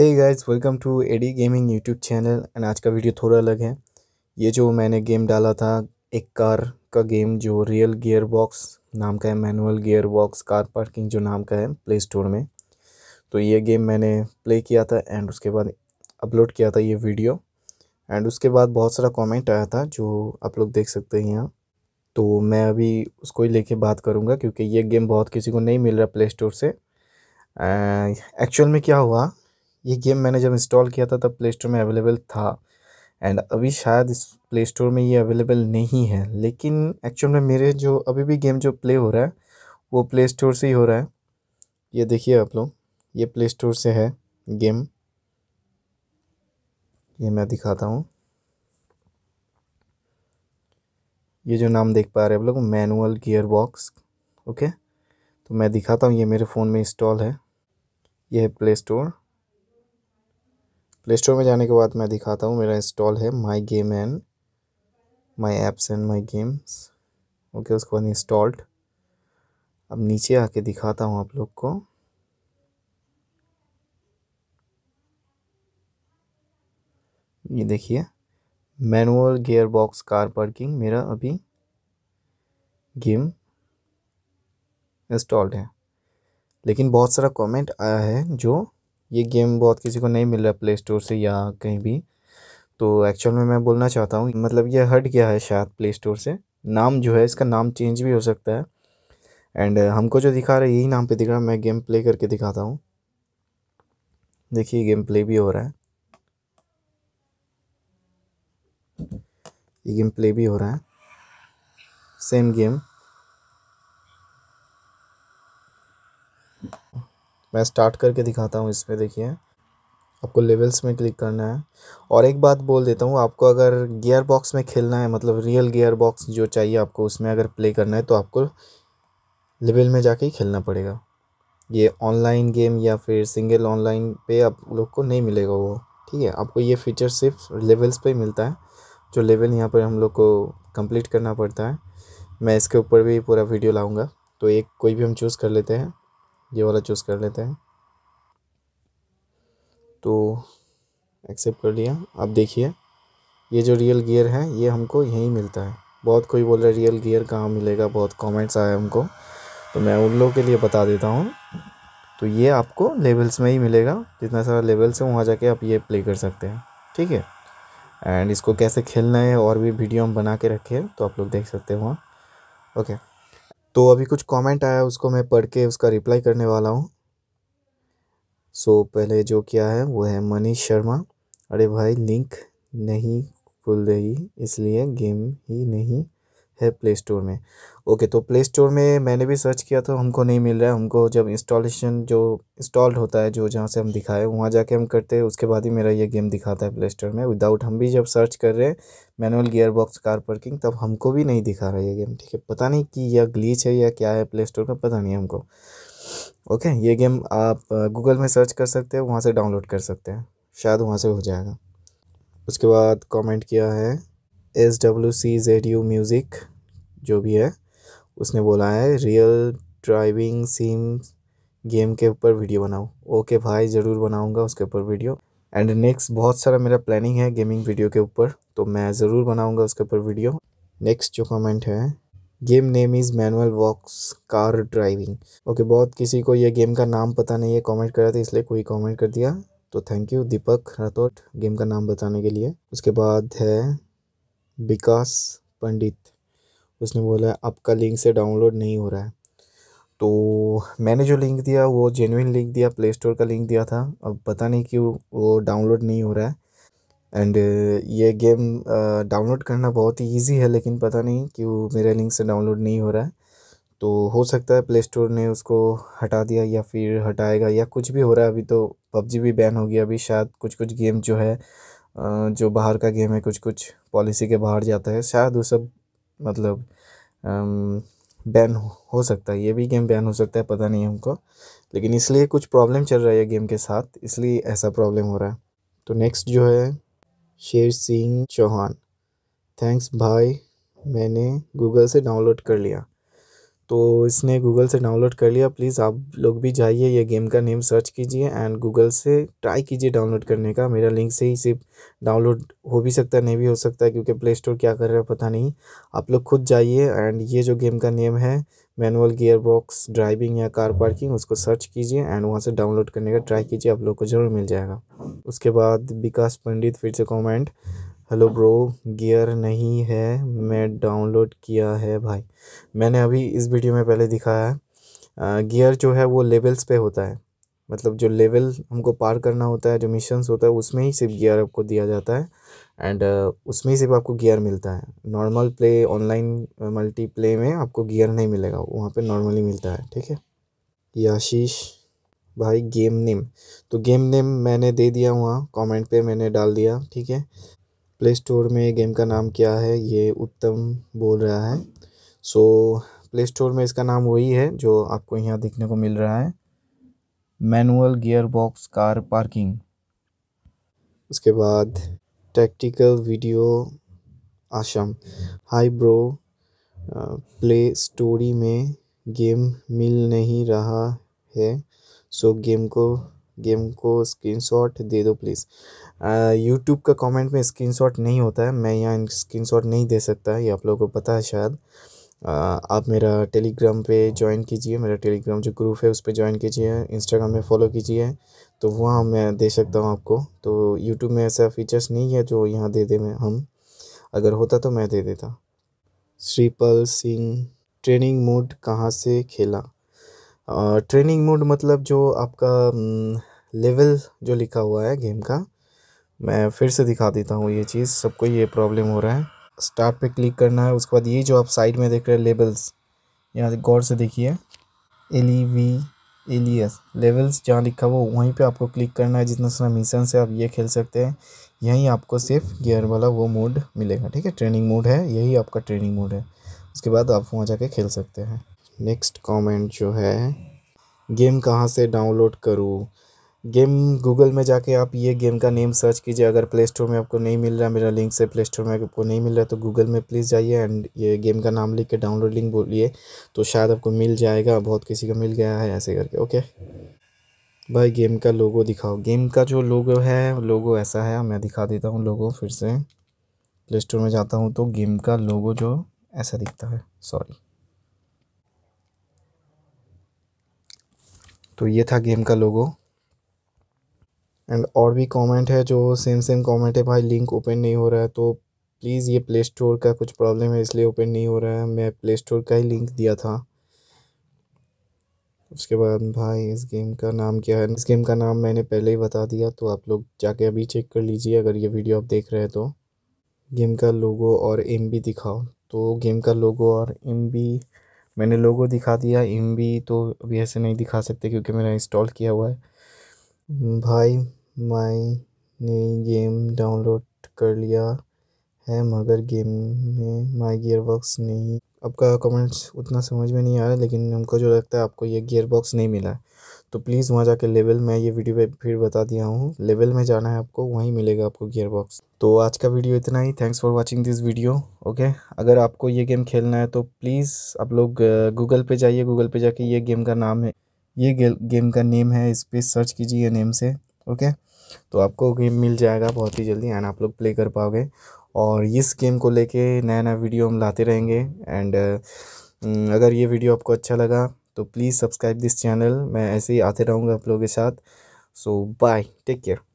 hey guys welcome to AD gaming YouTube channel and आज का video थोड़ा अलग है ये जो मैंने गेम डाला था एक कार का गेम जो रियल गियर बॉक्स नाम का है manual gear box car parking जो नाम का है प्ले स्टोर में तो ये गेम मैंने प्ले किया था एंड उसके बाद अपलोड किया था ये वीडियो एंड उसके बाद बहुत सारा कॉमेंट आया था जो आप लोग देख सकते हैं यहाँ तो मैं अभी उसको ही लेके बात करूँगा क्योंकि ये गेम बहुत किसी को नहीं मिल रहा प्ले स्टोर से एक्चुअल में क्या हुआ ये गेम मैंने जब इंस्टॉल किया था तब प्ले स्टोर में अवेलेबल था एंड अभी शायद इस प्ले स्टोर में ये अवेलेबल नहीं है लेकिन एक्चुअल में मेरे जो अभी भी गेम जो प्ले हो रहा है वो प्ले स्टोर से ही हो रहा है ये देखिए आप लोग ये प्ले स्टोर से है गेम ये मैं दिखाता हूँ ये जो नाम देख पा रहे हैं आप लोग मैनुअल गियर बॉक्स ओके तो मैं दिखाता हूँ ये मेरे फ़ोन में इंस्टॉल है ये है प्ले स्टोर प्ले स्टोर में जाने के बाद मैं दिखाता हूँ मेरा इंस्टॉल है my game and my apps and my games okay उसको बाद इंस्टॉल्ड अब नीचे आके दिखाता हूँ आप लोग को ये देखिए manual gear box car parking मेरा अभी गेम इंस्टॉल्ड है लेकिन बहुत सारा कमेंट आया है जो ये गेम बहुत किसी को नहीं मिल रहा प्ले स्टोर से या कहीं भी तो एक्चुअल में मैं बोलना चाहता हूँ मतलब ये हट गया है शायद प्ले स्टोर से नाम जो है इसका नाम चेंज भी हो सकता है एंड हमको जो दिखा रहा है यही नाम पे दिख रहा है मैं गेम प्ले करके दिखाता हूँ देखिए गेम प्ले भी हो रहा है ये गेम प्ले भी हो रहा है सेम गेम मैं स्टार्ट करके दिखाता हूँ इसमें देखिए आपको लेवल्स में क्लिक करना है और एक बात बोल देता हूँ आपको अगर गियर बॉक्स में खेलना है मतलब रियल गियर बॉक्स जो चाहिए आपको उसमें अगर प्ले करना है तो आपको लेवल में जाके ही खेलना पड़ेगा ये ऑनलाइन गेम या फिर सिंगल ऑनलाइन पे आप लोग को नहीं मिलेगा वो ठीक है आपको ये फीचर सिर्फ लेवल्स ही मिलता है जो लेवल यहाँ पर हम लोग को कम्प्लीट करना पड़ता है मैं इसके ऊपर भी पूरा वीडियो लाऊँगा तो एक कोई भी हम चूज़ कर लेते हैं ये वाला चूज़ कर लेते हैं तो एक्सेप्ट कर लिया अब देखिए ये जो रियल गियर है ये हमको यहीं मिलता है बहुत कोई बोल रहा है रियल गियर कहाँ मिलेगा बहुत कमेंट्स आए हमको तो मैं उन लोगों के लिए बता देता हूँ तो ये आपको लेवल्स में ही मिलेगा जितना सारा लेवल्स है वहाँ जाके आप ये प्ले कर सकते हैं ठीक है एंड इसको कैसे खेलना है और भी वीडियो हम बना के रखे हैं तो आप लोग देख सकते हो वहाँ ओके तो अभी कुछ कमेंट आया उसको मैं पढ़ के उसका रिप्लाई करने वाला हूँ सो so, पहले जो किया है वो है मनीष शर्मा अरे भाई लिंक नहीं खुल रही इसलिए गेम ही नहीं है प्ले स्टोर में ओके तो प्ले स्टोर में मैंने भी सर्च किया तो हमको नहीं मिल रहा है हमको जब इंस्टॉलेशन जो इंस्टॉल्ड होता है जो जहाँ से हम दिखाए वहाँ जाके हम करते हैं उसके बाद ही मेरा ये गेम दिखाता है प्ले स्टोर में विदाउट हम भी जब सर्च कर रहे हैं manual gear box car parking तब हमको भी नहीं दिखा रहा है ये गेम ठीक है पता नहीं कि यह ग्लीच है या क्या है प्ले स्टोर में पता नहीं हमको ओके ये गेम आप गूगल में सर्च कर सकते हैं वहाँ से डाउनलोड कर सकते हैं शायद वहाँ से हो जाएगा उसके बाद कमेंट किया है S W C Z U music जो भी है उसने बोला है रियल ड्राइविंग सीम गेम के ऊपर वीडियो बनाओ ओके भाई ज़रूर बनाऊँगा उसके ऊपर वीडियो एंड नेक्स्ट बहुत सारा मेरा प्लानिंग है गेमिंग वीडियो के ऊपर तो मैं ज़रूर बनाऊँगा उसके ऊपर वीडियो नेक्स्ट जो कमेंट है game name is manual box car driving okay बहुत किसी को ये गेम का नाम पता नहीं है कॉमेंट करा था इसलिए कोई कॉमेंट कर दिया तो thank you Deepak Rathod game का नाम बताने के लिए उसके बाद है विकास पंडित उसने बोला आपका लिंक से डाउनलोड नहीं हो रहा है तो मैंने जो लिंक दिया वो जेनविन लिंक दिया प्ले स्टोर का लिंक दिया था अब पता नहीं क्यों वो डाउनलोड नहीं हो रहा है एंड ये गेम डाउनलोड करना बहुत ही ईजी है लेकिन पता नहीं वो मेरे लिंक से डाउनलोड नहीं हो रहा है तो हो सकता है प्ले स्टोर ने उसको हटा दिया या फिर हटाएगा या कुछ भी हो रहा है अभी तो पबजी भी बैन हो गया अभी शायद कुछ कुछ गेम जो है जो बाहर का गेम है कुछ कुछ पॉलिसी के बाहर जाता है शायद वो सब मतलब बैन हो सकता है ये भी गेम बैन हो सकता है पता नहीं हमको लेकिन इसलिए कुछ प्रॉब्लम चल रहा है गेम के साथ इसलिए ऐसा प्रॉब्लम हो रहा है तो नेक्स्ट जो है शेर सिंह चौहान थैंक्स भाई मैंने गूगल से डाउनलोड कर लिया तो इसने गूगल से डाउनलोड कर लिया प्लीज़ आप लोग भी जाइए ये गेम का नेम सर्च कीजिए एंड गूगल से ट्राई कीजिए डाउनलोड करने का मेरा लिंक से ही सिर्फ डाउनलोड हो भी सकता है नहीं भी हो सकता है क्योंकि प्ले स्टोर क्या कर रहा है पता नहीं आप लोग खुद जाइए एंड ये जो गेम का नेम है मैनुअल गियर बॉक्स ड्राइविंग या कार पार्किंग उसको सर्च कीजिए एंड वहाँ से डाउनलोड करने का ट्राई कीजिए आप लोग को ज़रूर मिल जाएगा उसके बाद विकास पंडित फिर से कॉमेंट हेलो ब्रो गियर नहीं है मैं डाउनलोड किया है भाई मैंने अभी इस वीडियो में पहले दिखाया है गियर जो है वो लेवल्स पे होता है मतलब जो लेवल हमको पार करना होता है जो मिशंस होता है उसमें ही सिर्फ गियर आपको दिया जाता है एंड उसमें ही सिर्फ आपको गियर मिलता है normal play online multi play में आपको गियर नहीं मिलेगा वहाँ पे नॉर्मली मिलता है ठीक है याशीष भाई गेम नेम तो गेम नेम मैंने दे दिया वहाँ कमेंट पे मैंने डाल दिया ठीक है प्ले स्टोर में गेम का नाम क्या है ये उत्तम बोल रहा है सो प्ले स्टोर में इसका नाम वही है जो आपको यहाँ देखने को मिल रहा है manual gear box car parking उसके बाद टैक्टिकल वीडियो आशम हाई ब्रो प्ले स्टोरी में गेम मिल नहीं रहा है सो गेम को गेम को स्क्रीनशॉट दे दो प्लीज़ यूट्यूब का कमेंट में स्क्रीनशॉट नहीं होता है मैं यहाँ स्क्रीनशॉट नहीं दे सकता ये आप लोगों को पता है शायद आ, आप मेरा टेलीग्राम पे ज्वाइन कीजिए मेरा टेलीग्राम जो ग्रुप है उस पर ज्वाइन कीजिए इंस्टाग्राम में फॉलो कीजिए तो वहाँ मैं दे सकता हूँ आपको तो यूट्यूब में ऐसा फीचर्स नहीं है जो यहाँ दे दे मैं हम अगर होता तो मैं दे देता श्रीपल सिंह ट्रेनिंग मोड कहाँ से खेला ट्रेनिंग मोड मतलब जो आपका हम्म, लेवल जो लिखा हुआ है गेम का मैं फिर से दिखा देता हूँ ये चीज़ सबको ये प्रॉब्लम हो रहा है स्टार्ट पे क्लिक करना है उसके बाद ये जो आप साइड में देख रहे हैं लेबल्स यहाँ गौर से देखिए एली वी एलियस लेवल्स जहाँ लिखा हुआ वहीं पे आपको क्लिक करना है जितना सारा मिशन से आप ये खेल सकते हैं यहीं आपको सिर्फ गियर वाला वो मोड मिलेगा ठीक है ट्रेनिंग मोड है यही आपका ट्रेनिंग मोड है उसके बाद आप वहाँ जाके खेल सकते हैं नेक्स्ट कॉमेंट जो है गेम कहाँ से डाउनलोड करूँ गेम गूगल में जाके आप ये गेम का नेम सर्च कीजिए अगर प्ले स्टोर में आपको नहीं मिल रहा मेरा लिंक से प्ले स्टोर में आपको नहीं मिल रहा तो गूगल में प्लीज़ जाइए एंड ये गेम का नाम लिख के डाउनलोड लिंक बोलिए तो शायद आपको मिल जाएगा बहुत किसी का मिल गया है ऐसे करके ओके भाई गेम का लोगो दिखाओ गेम का जो लोगो है लोगो ऐसा है मैं दिखा देता हूँ लोगो फिर से प्ले स्टोर में जाता हूँ तो गेम का लोगो जो ऐसा दिखता है सॉरी तो ये था गेम का लोगो एंड और भी कमेंट है जो सेम सेम कमेंट है भाई लिंक ओपन नहीं हो रहा है तो प्लीज़ ये प्ले स्टोर का कुछ प्रॉब्लम है इसलिए ओपन नहीं हो रहा है मैं प्ले स्टोर का ही लिंक दिया था उसके बाद भाई इस गेम का नाम क्या है इस गेम का नाम मैंने पहले ही बता दिया तो आप लोग जाके अभी चेक कर लीजिए अगर ये वीडियो आप देख रहे हैं तो गेम का लोगो और एम भी दिखाओ तो गेम का लोगो और एम भी मैंने लोगो दिखा दिया एम भी तो अभी ऐसे नहीं दिखा सकते क्योंकि मैंने इंस्टॉल किया हुआ है भाई ने गेम डाउनलोड कर लिया है मगर गेम में माय गियर बॉक्स नहीं आपका कमेंट्स उतना समझ में नहीं आ रहा लेकिन हमको जो लगता है आपको ये गियर बॉक्स नहीं मिला है तो प्लीज़ वहाँ जाके लेवल में ये वीडियो पे फिर बता दिया हूँ लेवल में जाना है आपको वहीं मिलेगा आपको गियर बॉक्स तो आज का वीडियो इतना ही thanks for watching this video okay अगर आपको ये गेम खेलना है तो प्लीज़ आप लोग गूगल पे जाइए गूगल पे जाके ये गेम का नाम है ये गेम का नेम है इस पर सर्च कीजिए नेम से ओके तो आपको गेम मिल जाएगा बहुत ही जल्दी एंड आप लोग प्ले कर पाओगे और इस गेम को लेके नया नया वीडियो हम लाते रहेंगे एंड अगर ये वीडियो आपको अच्छा लगा तो प्लीज़ सब्सक्राइब दिस चैनल मैं ऐसे ही आते रहूँगा आप लोगों के साथ सो बाय टेक केयर